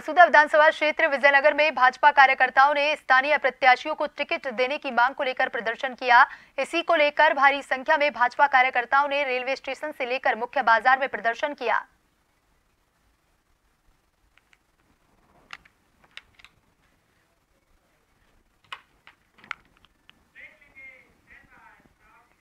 मसूदा विधानसभा क्षेत्र विजयनगर में भाजपा कार्यकर्ताओं ने स्थानीय प्रत्याशियों को टिकट देने की मांग को लेकर प्रदर्शन किया इसी को लेकर भारी संख्या में भाजपा कार्यकर्ताओं ने रेलवे स्टेशन से लेकर मुख्य बाजार में प्रदर्शन किया